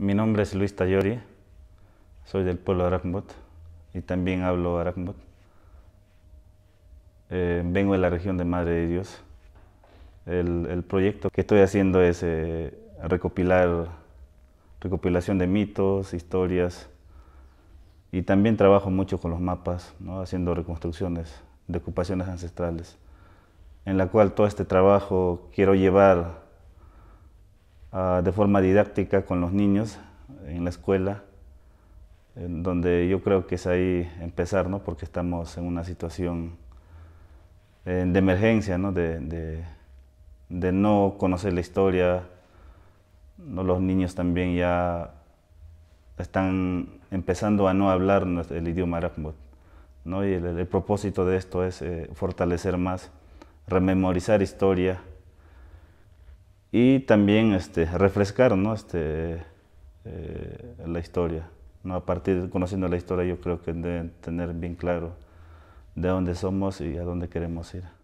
Mi nombre es Luis Tayori, soy del pueblo Arakmbot y también hablo Arakmbot. Eh, vengo de la región de Madre de Dios. El, proyecto que estoy haciendo es eh, recopilar, recopilación de mitos, historias y también trabajo mucho con los mapas, ¿no? haciendo reconstrucciones de ocupaciones ancestrales, en la cual todo este trabajo quiero llevar Ah, de forma didáctica con los niños en la escuela, donde yo creo que es ahí empezar, porque estamos en una situación eh, de emergencia, ¿no? De, no conocer la historia. Los niños también ya están empezando a no hablar el idioma arakmut. Y el, propósito de esto es eh, fortalecer más, rememorizar historia, y también este, refrescar ¿no? este, eh, la historia. ¿no? A partir de conociendo la historia yo creo que deben tener bien claro de dónde somos y a dónde queremos ir.